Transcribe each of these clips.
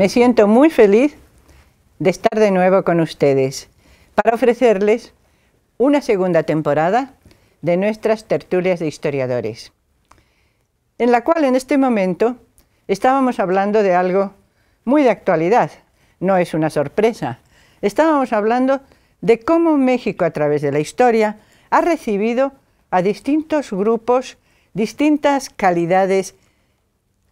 Me siento muy feliz de estar de nuevo con ustedes para ofrecerles una segunda temporada de nuestras tertulias de historiadores, en la cual en este momento estábamos hablando de algo muy de actualidad, no es una sorpresa. Estábamos hablando de cómo México a través de la historia ha recibido a distintos grupos, distintas calidades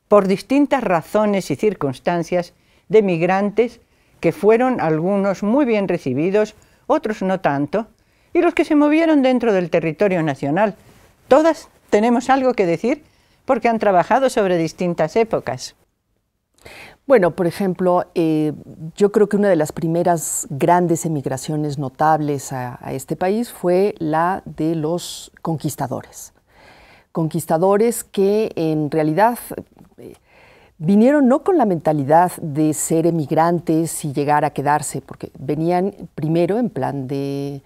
por distintas razones y circunstancias de migrantes que fueron algunos muy bien recibidos, otros no tanto, y los que se movieron dentro del territorio nacional. Todas tenemos algo que decir porque han trabajado sobre distintas épocas. Bueno, por ejemplo, eh, yo creo que una de las primeras grandes emigraciones notables a este país fue la de los conquistadores conquistadores que en realidad vinieron no con la mentalidad de ser emigrantes y llegar a quedarse, porque venían primero en plan de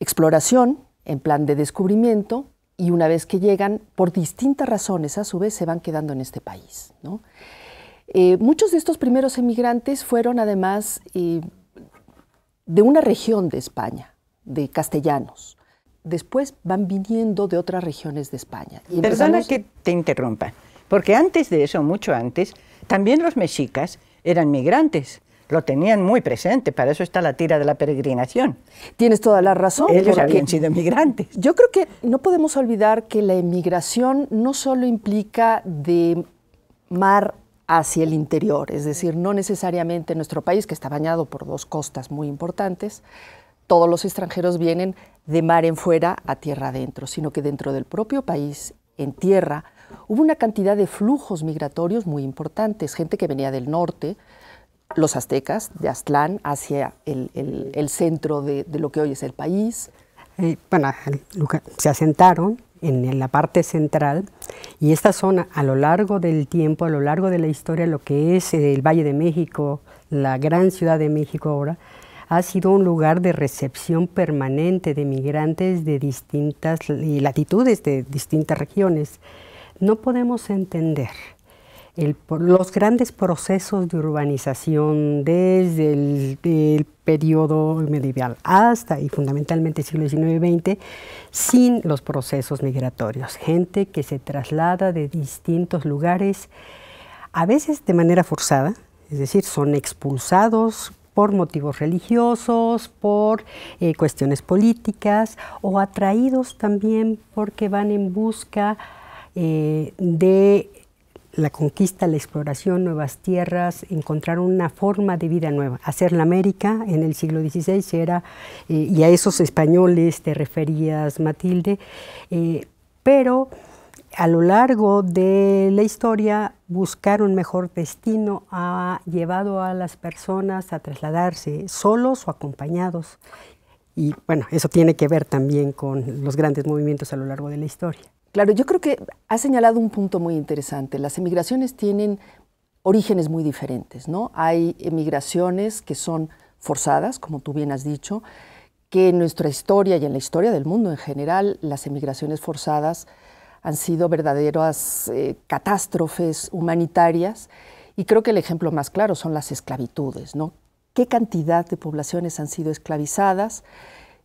exploración, en plan de descubrimiento, y una vez que llegan, por distintas razones a su vez, se van quedando en este país. Eh, muchos de estos primeros emigrantes fueron además eh, de una región de España, de castellanos después van viniendo de otras regiones de España. Y Perdona que te interrumpa, porque antes de eso, mucho antes, también los mexicas eran migrantes. Lo tenían muy presente, para eso está la tira de la peregrinación. Tienes toda la razón. Ellos habían sido migrantes. Yo creo que no podemos olvidar que la emigración no solo implica de mar hacia el interior, es decir, no necesariamente nuestro país, que está bañado por dos costas muy importantes, todos los extranjeros vienen de mar en fuera a tierra adentro, sino que dentro del propio país, en tierra, hubo una cantidad de flujos migratorios muy importantes, gente que venía del norte, los aztecas, de Aztlán hacia el, centro de, lo que hoy es el país. Eh, bueno, se asentaron en la parte central y esta zona a lo largo del tiempo, a lo largo de la historia, lo que es el Valle de México, la gran ciudad de México ahora, ha sido un lugar de recepción permanente de migrantes de distintas latitudes, de distintas regiones. No podemos entender los grandes procesos de urbanización desde el, periodo medieval hasta y fundamentalmente siglo XIX y XX sin los procesos migratorios. Gente que se traslada de distintos lugares, a veces de manera forzada, es decir, son expulsados por motivos religiosos, por eh, cuestiones políticas o atraídos también porque van en busca eh, de la conquista, la exploración, nuevas tierras, encontrar una forma de vida nueva. Hacer la América en el siglo XVI era, eh, y a esos españoles te referías, Matilde, pero a lo largo de la historia buscar un mejor destino ha llevado a las personas a trasladarse solos o acompañados. Y bueno, eso tiene que ver también con los grandes movimientos a lo largo de la historia. Claro, yo creo que ha señalado un punto muy interesante. Las emigraciones tienen orígenes muy diferentes, ¿no? Hay emigraciones que son forzadas, como tú bien has dicho, que en nuestra historia y en la historia del mundo en general, las emigraciones forzadas han sido verdaderas eh, catástrofes humanitarias y creo que el ejemplo más claro son las esclavitudes, ¿Qué cantidad de poblaciones han sido esclavizadas?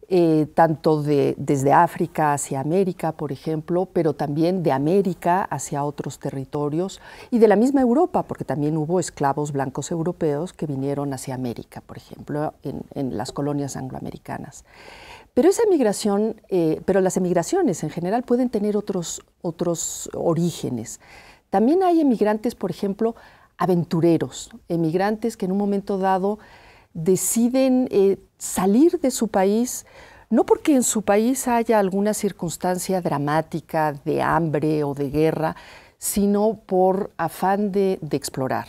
Eh, tanto desde África hacia América, por ejemplo, pero también de América hacia otros territorios y de la misma Europa, porque también hubo esclavos blancos europeos que vinieron hacia América, por ejemplo, en, las colonias angloamericanas. Pero esa emigración, eh, pero las emigraciones en general pueden tener otros, otros orígenes. También hay emigrantes, por ejemplo, aventureros, emigrantes que en un momento dado deciden eh, salir de su país, no porque en su país haya alguna circunstancia dramática de hambre o de guerra, sino por afán de, explorar.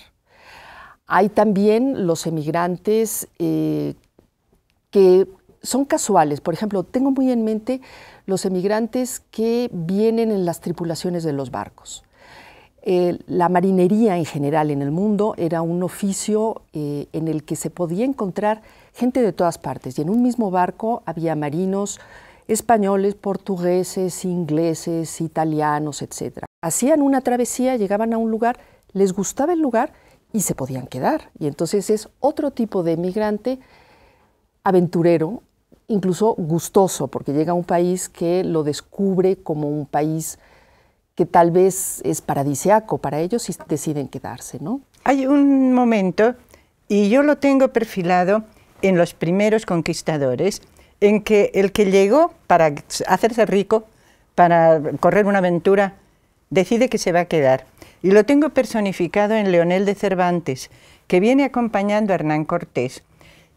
Hay también los emigrantes eh, que son casuales. Por ejemplo, tengo muy en mente los emigrantes que vienen en las tripulaciones de los barcos. Eh, la marinería en general en el mundo era un oficio eh, en el que se podía encontrar gente de todas partes y en un mismo barco había marinos españoles, portugueses, ingleses, italianos, etc. Hacían una travesía, llegaban a un lugar, les gustaba el lugar y se podían quedar. Y entonces es otro tipo de emigrante aventurero, incluso gustoso, porque llega a un país que lo descubre como un país que tal vez es paradisiaco para ellos y deciden quedarse, ¿no? Hay un momento, y yo lo tengo perfilado en los primeros conquistadores, en que el que llegó para hacerse rico, para correr una aventura, decide que se va a quedar. Y lo tengo personificado en Leonel de Cervantes, que viene acompañando a Hernán Cortés.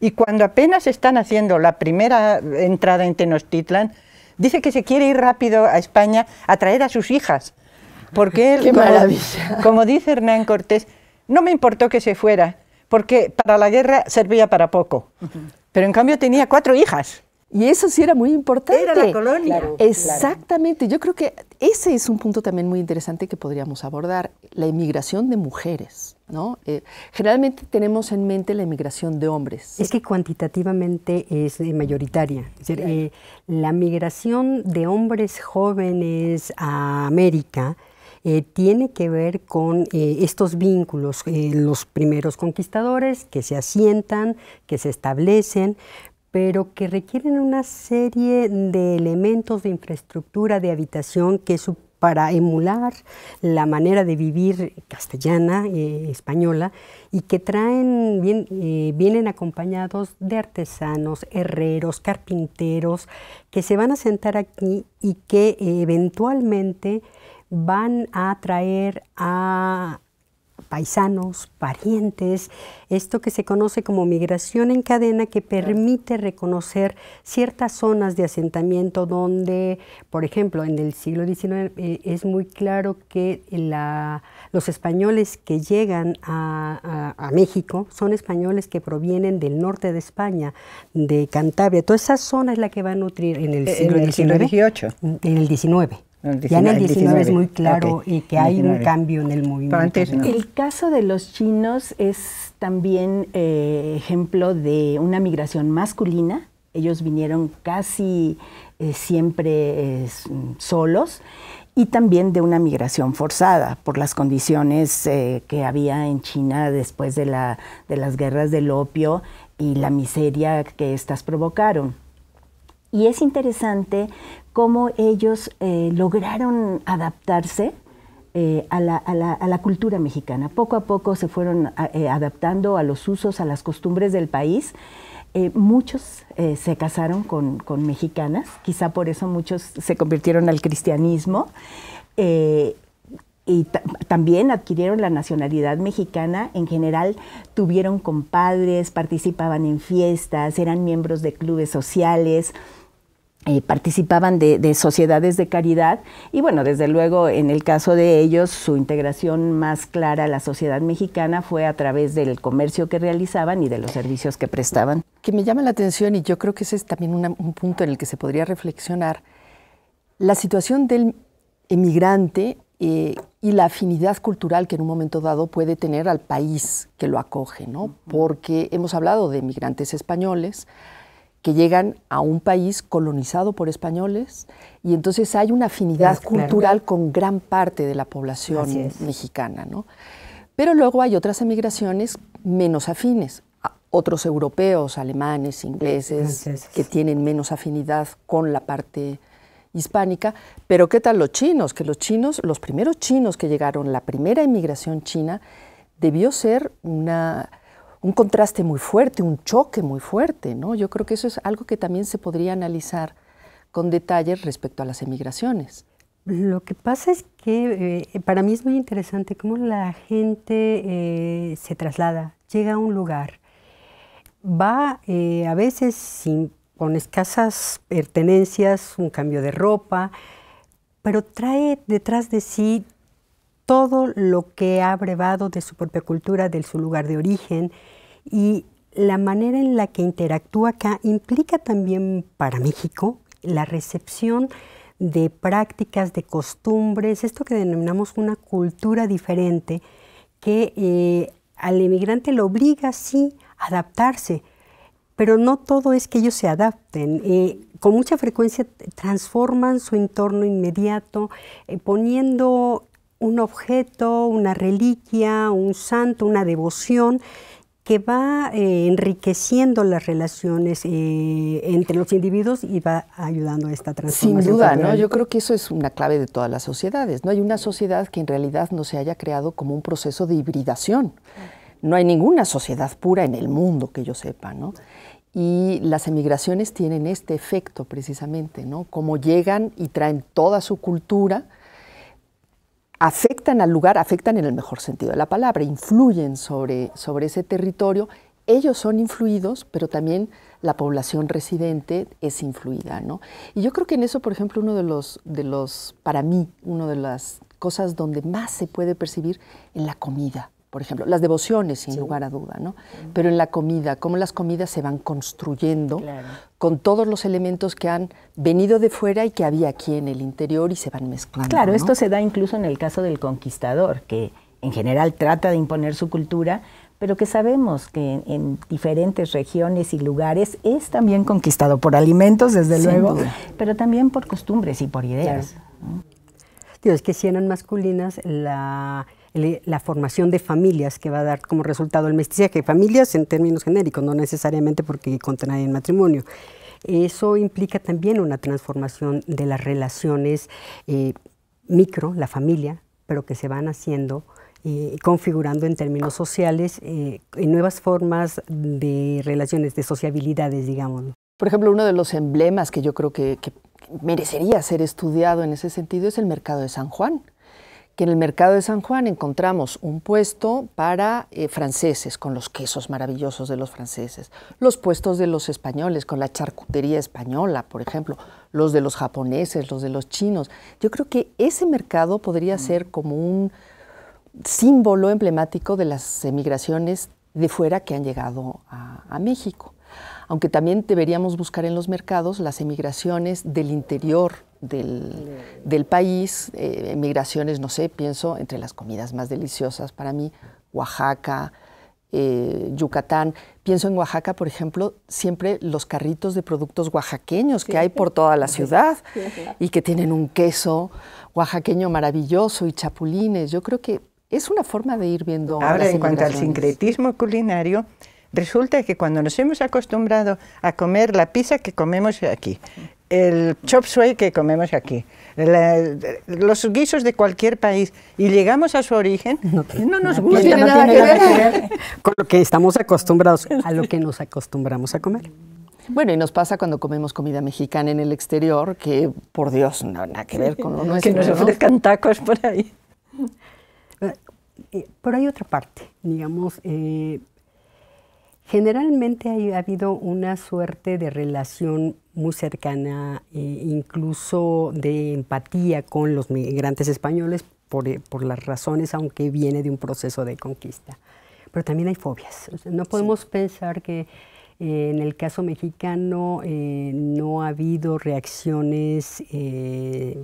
Y cuando apenas están haciendo la primera entrada en Tenochtitlan, Dice que se quiere ir rápido a España a traer a sus hijas. Porque él, como, como dice Hernán Cortés, no me importó que se fuera, porque para la guerra servía para poco. Pero en cambio tenía cuatro hijas. Y eso sí era muy importante. Era la colonia. Exactamente. Yo creo que ese es un punto también muy interesante que podríamos abordar, la inmigración de mujeres. ¿no? Eh, generalmente tenemos en mente la emigración de hombres. Es que cuantitativamente es eh, mayoritaria. Eh, la migración de hombres jóvenes a América tiene que ver con estos vínculos, los primeros conquistadores que se asientan, que se establecen, pero que requieren una serie de elementos de infraestructura de habitación que para emular la manera de vivir castellana, eh, española, y que traen, eh, vienen acompañados de artesanos, herreros, carpinteros, que se van a sentar aquí y que eh, eventualmente van a traer a paisanos, parientes, esto que se conoce como migración en cadena que permite reconocer ciertas zonas de asentamiento donde, por ejemplo, en el siglo XIX eh, es muy claro que los españoles que llegan a, México son españoles que provienen del norte de España, de Cantabria. Toda esa zona es la que va a nutrir en el eh, siglo XIX. En el siglo XIX ya en el 19, es muy claro y que hay un cambio en el movimiento. El caso de los chinos es también eh, ejemplo de una migración masculina. Ellos vinieron casi eh, siempre eh, solos y también de una migración forzada por las condiciones que había en China después de, la, de las guerras del opio y la miseria que éstas provocaron. Y es interesante cómo ellos eh, lograron adaptarse eh, a, la, cultura mexicana. Poco a poco se fueron eh, adaptando a los usos, a las costumbres del país. muchos se casaron con, mexicanas, quizá por eso muchos se convirtieron al cristianismo. y también adquirieron la nacionalidad mexicana, en general tuvieron compadres, participaban en fiestas, eran miembros de clubes sociales, eh, participaban de, sociedades de caridad y bueno, desde luego en el caso de ellos su integración más clara a la sociedad mexicana fue a través del comercio que realizaban y de los servicios que prestaban. Que me llama la atención y yo creo que ese es también un punto en el que se podría reflexionar, la situación del emigrante eh, y la afinidad cultural que en un momento dado puede tener al país que lo acoge, ¿no? Porque hemos hablado de emigrantes españoles, que llegan a un país colonizado por españoles y entonces hay una afinidad cultural con gran parte de la población mexicana. ¿no? Pero luego hay otras emigraciones menos afines, otros europeos, alemanes, ingleses, que tienen menos afinidad con la parte hispánica, pero ¿qué tal los chinos? Que los chinos, los primeros chinos que llegaron, la primera emigración china, debió ser una un contraste muy fuerte, un choque muy fuerte, ¿no? Yo creo que eso es algo que también se podría analizar con detalle respecto a las emigraciones. Lo que pasa es que eh, para mí es muy interesante cómo la gente eh, se traslada, llega a un lugar, va eh, a veces con escasas pertenencias, un cambio de ropa, pero trae detrás de sí todo lo que ha brevado de su propia cultura, de su lugar de origen, y la manera en la que interactúa acá implica también para México la recepción de prácticas, de costumbres, esto que denominamos una cultura diferente, que eh, al emigrante lo obliga, sí, a adaptarse, pero no todo es que ellos se adapten. Eh, con mucha frecuencia transforman su entorno inmediato, eh, poniendo un objeto, una reliquia, un santo, una devoción, que va eh, enriqueciendo las relaciones eh, entre los individuos y va ayudando a esta transformación. Sin duda, ¿no? Yo creo que eso es una clave de todas las sociedades. No hay una sociedad que en realidad no se haya creado como un proceso de hibridación. No hay ninguna sociedad pura en el mundo que yo sepa, Y las emigraciones tienen este efecto precisamente, ¿no? Como llegan y traen toda su cultura, afectan al lugar, afectan en el mejor sentido de la palabra, influyen sobre, ese territorio, ellos son influidos, pero también la población residente es influida. Y yo creo que en eso, por ejemplo, uno de los, de los, para mí, una de las cosas donde más se puede percibir es la comida por ejemplo, las devociones, sin lugar a duda, ¿no? Pero en la comida, cómo las comidas se van construyendo con todos los elementos que han venido de fuera y que había aquí en el interior y se van mezclando. Claro, esto se da incluso en el caso del conquistador, que en general trata de imponer su cultura, pero que sabemos que en, diferentes regiones y lugares es también conquistado por alimentos, desde luego, pero también por costumbres y por ideas. Dios, que si eran masculinas, la la formación de familias que va a dar como resultado el mestizaje. Familias en términos genéricos, no necesariamente porque el matrimonio. Eso implica también una transformación de las relaciones eh, micro, la familia, pero que se van haciendo eh, configurando en términos sociales eh, en nuevas formas de relaciones, de sociabilidades, digamos. Por ejemplo, uno de los emblemas que yo creo que merecería ser estudiado en ese sentido es el mercado de San Juan, que en el mercado de San Juan encontramos un puesto para eh, franceses, con los quesos maravillosos de los franceses, los puestos de los españoles, con la charcutería española, por ejemplo, los de los japoneses, los de los chinos. Yo creo que ese mercado podría mm. ser como un símbolo emblemático de las emigraciones de fuera que han llegado a, a México. Aunque también deberíamos buscar en los mercados las emigraciones del interior del, país, eh, migraciones, no sé, pienso entre las comidas más deliciosas para mí, Oaxaca, eh, Yucatán. Pienso en Oaxaca, por ejemplo, siempre los carritos de productos oaxaqueños que hay por toda la ciudad y que tienen un queso oaxaqueño maravilloso y chapulines. Yo creo que es una forma de ir viendo. Ahora, en cuanto al sincretismo culinario, resulta que cuando nos hemos acostumbrado a comer la pizza que comemos aquí, el chop suey que comemos aquí, los guisos de cualquier país, y llegamos a su origen, no, nos gusta. nada que ver con lo que estamos acostumbrados, a lo que nos acostumbramos a comer. Bueno, y nos pasa cuando comemos comida mexicana en el exterior, que por Dios, no nada que ver con lo nuestro. que nos ofrezcan tacos por ahí. Eh, por ahí otra parte, digamos, eh, Generalmente ha habido una suerte de relación muy cercana, eh, incluso de empatía con los migrantes españoles eh, por, las razones, aunque viene de un proceso de conquista. Pero también hay fobias. no podemos pensar que eh, en el caso mexicano no ha habido reacciones en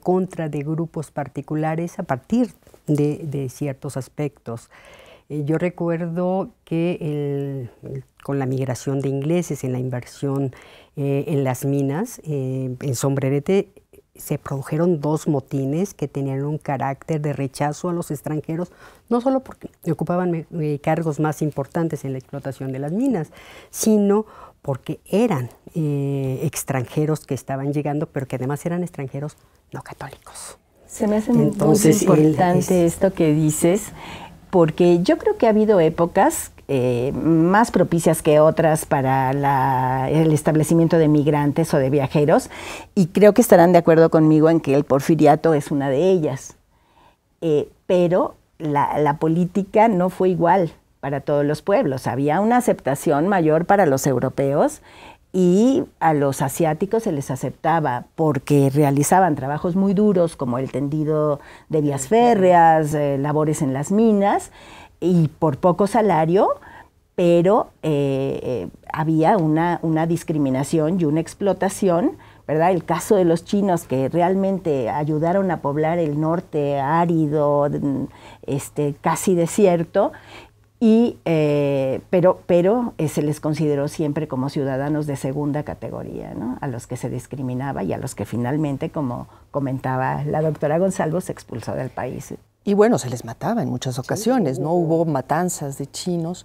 contra de grupos particulares a partir de ciertos aspectos. Eh, yo recuerdo que con la migración de ingleses en la inversión eh, en las minas, eh, en Sombrerete se produjeron dos motines que tenían un carácter de rechazo a los extranjeros, no solo porque ocupaban cargos más importantes en la explotación de las minas, sino porque eran extranjeros que estaban llegando, pero que además eran extranjeros no católicos. Se me hace Entonces, muy importante esto que dices porque yo creo que ha habido épocas eh, más propicias que otras para el establecimiento de migrantes o de viajeros y creo que estarán de acuerdo conmigo en que el porfiriato es una de ellas. Eh, pero la, política no fue igual para todos los pueblos. Había una aceptación mayor para los europeos y a los asiáticos se les aceptaba porque realizaban trabajos muy duros como el tendido de vías férreas, eh, labores en las minas y por poco salario, pero eh, eh, había una, una, discriminación y una explotación. ¿verdad? El caso de los chinos que realmente ayudaron a poblar el norte árido, mm, este, casi desierto, eh, pero, pero eh, se les consideró siempre como ciudadanos de segunda categoría, ¿no? a los que se discriminaba y a los que finalmente, como comentaba la doctora Gonzalo, se expulsó del país. Y bueno, se les mataba en muchas ocasiones, ¿no? Hubo, matanzas de chinos.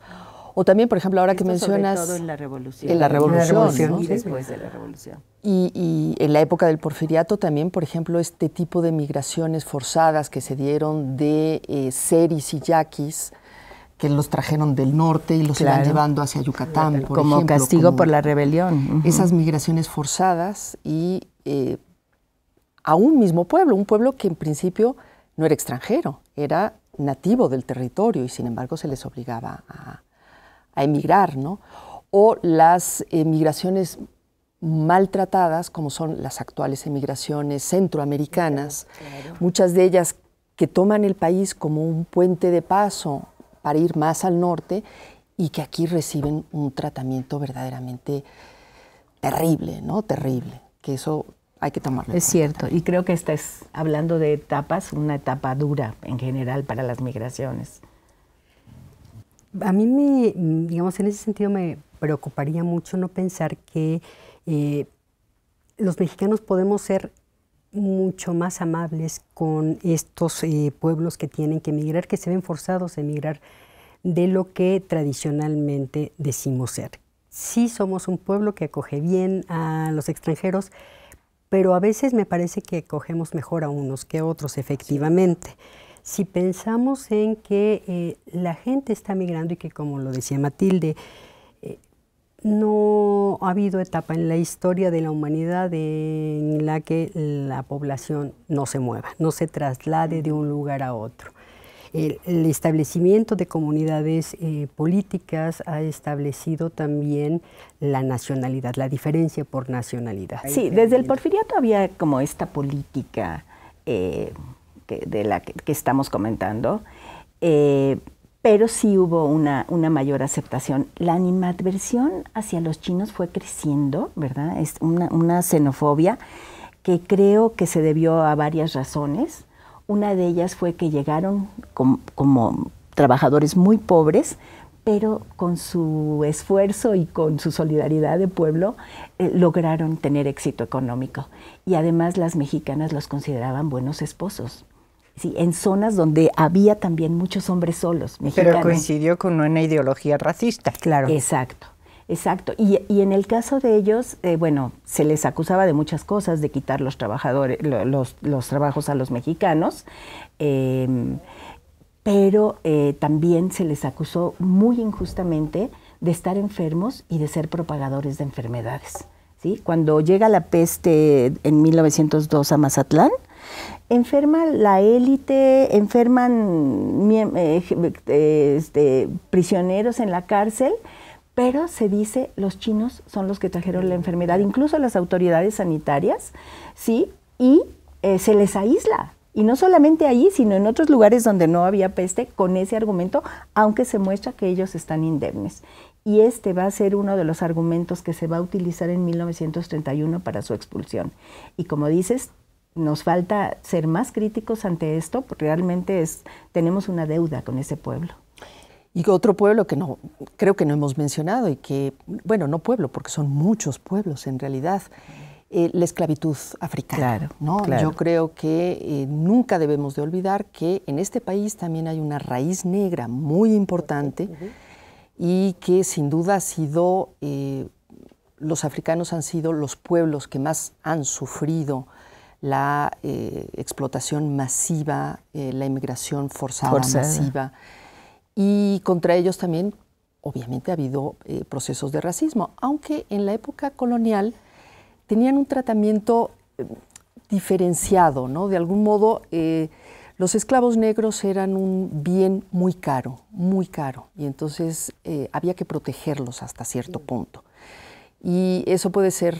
O también, por ejemplo, ahora que mencionas... en la revolución. En la revolución. Y después de la revolución. Y, en la época del porfiriato también, por ejemplo, este tipo de migraciones forzadas que se dieron de eh, seris y yaquis que los trajeron del norte y los iban llevando hacia Yucatán, por como castigo por la rebelión. Esas migraciones forzadas y eh, a un mismo pueblo, un pueblo que en principio no era extranjero, era nativo del territorio y sin embargo se les obligaba a, emigrar, ¿no? O las migraciones maltratadas, como son las actuales emigraciones centroamericanas, muchas de ellas que toman el país como un puente de paso ir más al norte y que aquí reciben un tratamiento verdaderamente terrible, ¿no? Terrible, que eso hay que tomarlo. Es cierto, y creo que estás hablando de etapas, una etapa dura en general para las migraciones. A mí me, digamos, en ese sentido me preocuparía mucho no pensar que eh, los mexicanos podemos ser mucho más amables con estos eh, pueblos que tienen que emigrar, que se ven forzados a emigrar de lo que tradicionalmente decimos ser. Sí somos un pueblo que acoge bien a los extranjeros, pero a veces me parece que acogemos mejor a unos que a otros, efectivamente. Si pensamos en que eh, la gente está migrando y que, como lo decía Matilde, no ha habido etapa en la historia de la humanidad en la que la población no se mueva, no se traslade de un lugar a otro. El, establecimiento de comunidades eh, políticas ha establecido también la nacionalidad, la diferencia por nacionalidad. Sí, desde el porfiriato había como esta política eh, de la que, estamos comentando. Eh, pero sí hubo una, mayor aceptación. La animadversión hacia los chinos fue creciendo, ¿verdad? Es una, xenofobia que creo que se debió a varias razones. Una de ellas fue que llegaron como trabajadores muy pobres, pero con su esfuerzo y con su solidaridad de pueblo eh, lograron tener éxito económico. Y además las mexicanas los consideraban buenos esposos. Sí, en zonas donde había también muchos hombres solos mexicanos. Pero coincidió con una ideología racista. Claro. Exacto. Exacto. Y, en el caso de ellos, eh, bueno, se les acusaba de muchas cosas, de quitar los trabajadores, los, trabajos a los mexicanos, em, pero eh, también se les acusó muy injustamente de estar enfermos y de ser propagadores de enfermedades. ¿sí? Cuando llega la peste en 1902 a Mazatlán, enferma la élite, enferman eh, este, prisioneros en la cárcel, pero se dice los chinos son los que trajeron la enfermedad, incluso las autoridades sanitarias, ¿sí? Y eh, se les aísla. Y no solamente allí, sino en otros lugares donde no había peste, con ese argumento, aunque se muestra que ellos están indemnes. Y este va a ser uno de los argumentos que se va a utilizar en 1931 para su expulsión. Y como dices, nos falta ser más críticos ante esto, porque realmente es, tenemos una deuda con ese pueblo. Y otro pueblo que no creo que no hemos mencionado y que, bueno, no pueblo, porque son muchos pueblos en realidad, eh, la esclavitud africana. ¿no? Yo creo que eh, nunca debemos de olvidar que en este país también hay una raíz negra muy importante y que sin duda ha sido, eh, los africanos han sido los pueblos que más han sufrido la eh, explotación masiva, eh, la inmigración forzada, masiva. Y contra ellos también, obviamente, ha habido eh, procesos de racismo, aunque en la época colonial tenían un tratamiento diferenciado, ¿no? De algún modo, los esclavos negros eran un bien muy caro, muy caro, y entonces había que protegerlos hasta cierto punto. Y eso puede ser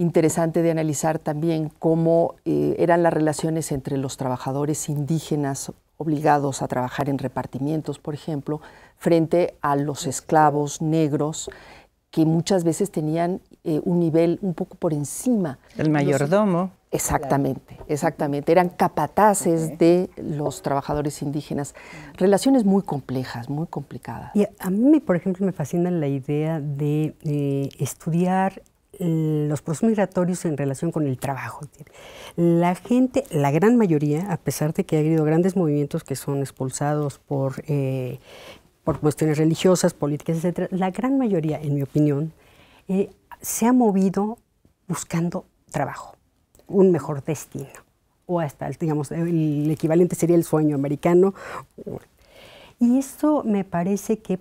interesante de analizar también cómo eh, eran las relaciones entre los trabajadores indígenas obligados a trabajar en repartimientos, por ejemplo, frente a los esclavos negros que muchas veces tenían eh, un nivel un poco por encima. El mayordomo. Exactamente, exactamente. Eran capataces de los trabajadores indígenas. Relaciones muy complejas, muy complicadas. Y a mí, por ejemplo, me fascina la idea de eh, estudiar los procesos migratorios en relación con el trabajo. La gente, la gran mayoría, a pesar de que ha habido grandes movimientos que son expulsados por, eh, por cuestiones religiosas, políticas, etcétera, la gran mayoría, en mi opinión, eh, se ha movido buscando trabajo, un mejor destino, o hasta, digamos, el equivalente sería el sueño americano. Y esto me parece que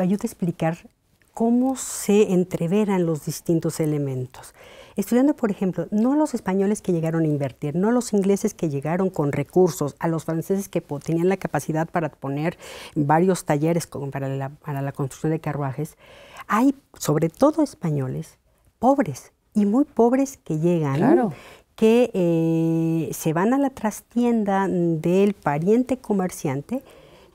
ayuda a explicar cómo se entreveran los distintos elementos. Estudiando, por ejemplo, no a los españoles que llegaron a invertir, no a los ingleses que llegaron con recursos, a los franceses que tenían la capacidad para poner varios talleres para, la, construcción de carruajes, hay sobre todo españoles pobres y muy pobres que llegan, que eh, se van a la trastienda del pariente comerciante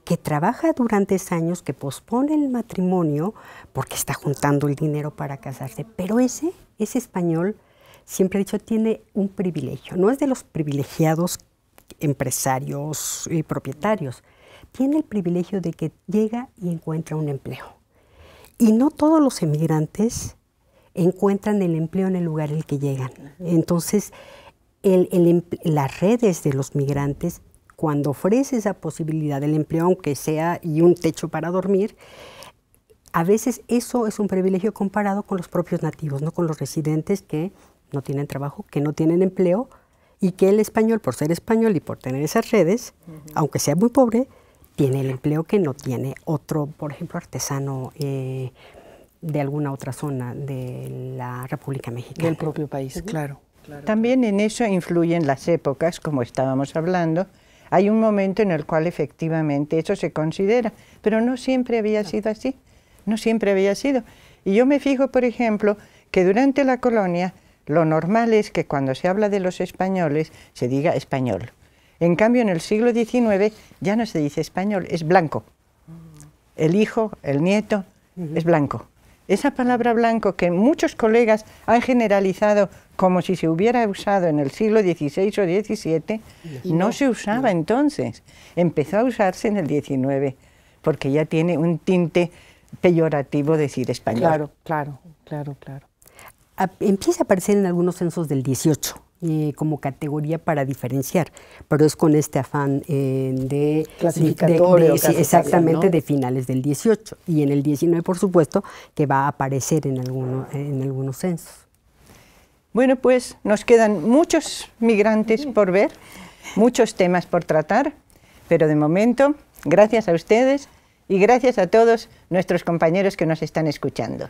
que trabaja durante años, que pospone el matrimonio porque está juntando el dinero para casarse. Pero ese, ese español, siempre ha dicho, tiene un privilegio. No es de los privilegiados empresarios y propietarios. Tiene el privilegio de que llega y encuentra un empleo. Y no todos los emigrantes encuentran el empleo en el lugar en el que llegan. Entonces, las redes de los migrantes cuando ofrece esa posibilidad del empleo, aunque sea y un techo para dormir, a veces eso es un privilegio comparado con los propios nativos, no con los residentes que no tienen trabajo, que no tienen empleo y que el español, por ser español y por tener esas redes, aunque sea muy pobre, tiene el empleo que no tiene otro, por ejemplo, artesano eh, de alguna otra zona de la República Mexicana. Del propio país, claro. También en eso influyen las épocas, como estábamos hablando, hay un momento en el cual efectivamente eso se considera, pero no siempre había sido así, no siempre había sido. Y yo me fijo, por ejemplo, que durante la colonia lo normal es que cuando se habla de los españoles se diga español. En cambio, en el siglo XIX ya no se dice español, es blanco. Mm. El hijo, el nieto, es blanco. Esa palabra blanco que muchos colegas han generalizado como si se hubiera usado en el siglo XVI o XVII, no, se usaba entonces. Empezó a usarse en el XIX, porque ya tiene un tinte peyorativo decir español. Claro, claro, claro, claro empieza a aparecer en algunos censos del 18 eh, como categoría para diferenciar, pero es con este afán eh, de... exactamente, de finales del 18 y en el 19, por supuesto, que va a aparecer en, en algunos censos. Bueno, pues nos quedan muchos migrantes por ver, muchos temas por tratar, pero de momento, gracias a ustedes y gracias a todos nuestros compañeros que nos están escuchando.